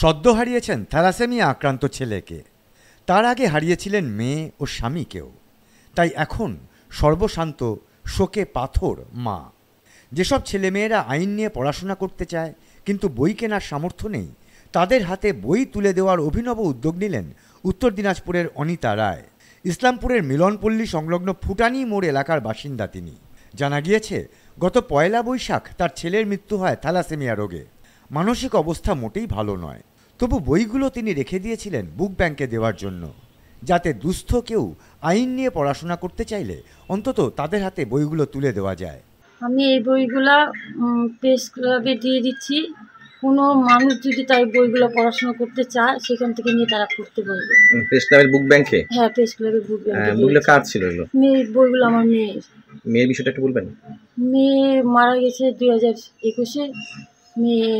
সদ্য হারিয়েছেন থ্যালাসেমিয়া আক্রান্ত ছেলেকে তার আগে হারিয়েছিলেন মেয়ে ও স্বামীকেও তাই এখন সর্বশান্ত শোকে পাথর মা যেসব ছেলেমেয়েরা আইন নিয়ে পড়াশোনা করতে চায় কিন্তু বই কেনার সামর্থ্য নেই তাদের হাতে বই তুলে দেওয়ার অভিনব উদ্যোগ নিলেন উত্তর দিনাজপুরের অনিতা রায় ইসলামপুরের মিলনপল্লী সংলগ্ন ফুটানি মোড় এলাকার বাসিন্দা তিনি জানা গিয়েছে গত পয়লা বৈশাখ তার ছেলের মৃত্যু হয় থ্যালাসেমিয়া রোগে মানসিক অবস্থা মোটেই ভালো নয় তবু বইগুলো তিনি রেখে দিয়েছিলেন বুক ব্যাংকে দেওয়ার জন্য যাতে দুস্থ কেউ আইন নিয়ে পড়াশোনা করতে চাইলে অন্তত তাদের হাতে বইগুলো তুলে দেওয়া যায় আমি এই বইগুলো প্রেস ক্লাবে দিয়ে দিচ্ছি কোনো মানুষ যদি তার বইগুলো পড়াশোনা করতে চায় সেখান থেকে নিয়ে তারা পড়তে পারবে প্রেস ক্লাবের বুক ব্যাংকে হ্যাঁ প্রেস ক্লাবের বুক ব্যাংকে হ্যাঁ, বইগুলো কার ছিল এগুলো মেয়ের বইগুলো আমার মেয়ে মেয়ের বিষয়টা একটু বলবেন মেয়ে মারা গেছে দুই হাজার একুশে মেয়ে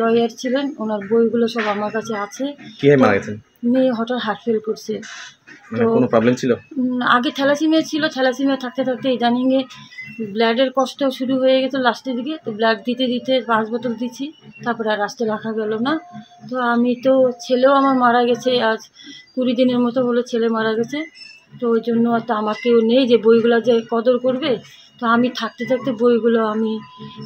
লয়ার ছিলেন ওনার বইগুলো সব আমার কাছে আছে মেয়ে হঠাৎ হার্ট ফেল করছে মানে তো কোনো প্রবলেম ছিল আগে থ্যালাসেমিয়া ছিল থ্যালাসেমিয়া থাকতে থাকতে ইদানিং এ ব্লাডের কষ্ট শুরু হয়ে গেছে লাস্টের দিকে তো ব্লাড দিতে দিতে পাঁচ বোতল দিচ্ছি তারপরে আর রাস্তে রাখা গেল না তো আমি তো ছেলেও আমার মারা গেছে আজ কুড়ি দিনের মতো হলো ছেলে মারা গেছে তো ওই জন্য তো আমার কেউ নেই যে বইগুলো যে কদর করবে তো আমি থাকতে থাকতে বইগুলো আমি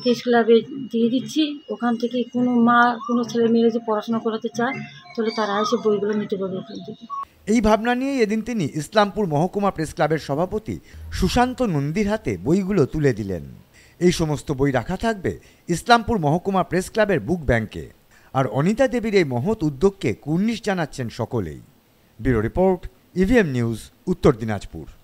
প্রেস ক্লাবে দিয়ে দিচ্ছি ওখান থেকে কোনো মা কোনো ছেলে মেয়ে যদি পড়াশোনা করাতে চায় তাহলে তারা এসে বইগুলো নিতে পারবে ওখান থেকে এই ভাবনা নিয়ে এদিন তিনি ইসলামপুর মহকুমা প্রেস ক্লাবের সভাপতি সুশান্ত নন্দীর হাতে বইগুলো তুলে দিলেন এই সমস্ত বই রাখা থাকবে ইসলামপুর মহকুমা প্রেস ক্লাবের বুক ব্যাংকে আর অনিতা দেবীর এই মহৎ উদ্যোগকে কুর্নিশ জানাচ্ছেন সকলেই ব্যুরো রিপোর্ট ইভিএম নিউজ উত্তর দিনাজপুর